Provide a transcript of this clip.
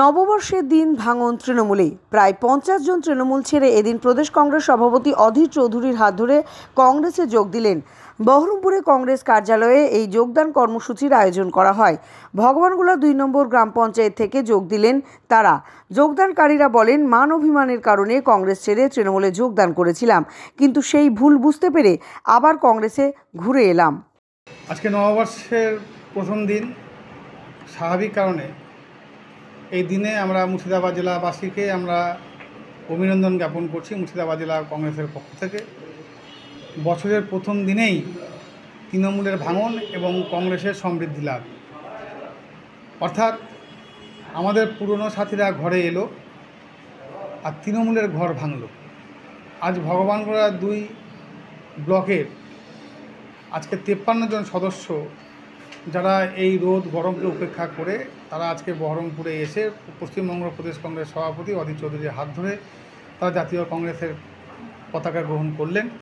নববর্ষের দিন ভাঙন তৃণমূলে প্রায় পঞ্চাশ জন তৃণমূল ছেড়ে এদিন প্রদেশ কংগ্রেস সভাপতি অধীর চৌধুরীর হাত ধরে কংগ্রেসে যোগ দিলেন বহরমপুরে কংগ্রেস কার্যালয়ে এই যোগদান কর্মসূচির আয়োজন করা হয় ভগবানগুলা দুই নম্বর গ্রাম পঞ্চায়েত থেকে যোগ দিলেন তারা যোগদানকারীরা বলেন মান অভিমানের কারণে কংগ্রেস ছেড়ে তৃণমূলে যোগদান করেছিলাম কিন্তু সেই ভুল বুঝতে পেরে আবার কংগ্রেসে ঘুরে এলাম আজকে নববর্ষের প্রথম দিন স্বাভাবিক কারণে এই দিনে আমরা মুর্শিদাবাদ জেলাবাসীকে আমরা অভিনন্দন জ্ঞাপন করছি মুর্শিদাবাদ জেলা কংগ্রেসের পক্ষ থেকে বছরের প্রথম দিনেই তৃণমূলের ভাঙন এবং কংগ্রেসের সমৃদ্ধি লাভ অর্থাৎ আমাদের পুরনো সাথীরা ঘরে এলো আর তৃণমূলের ঘর ভাঙল আজ ভগবানগড়া দুই ব্লকের আজকে তেপ্পান্ন জন সদস্য যারা এই রোদ গরমকে উপেক্ষা করে তারা আজকে বহরমপুরে এসে পশ্চিমবঙ্গ প্রদেশ কংগ্রেস সভাপতি অধীর চৌধুরীর হাত ধরে তারা জাতীয় কংগ্রেসের পতাকা গ্রহণ করলেন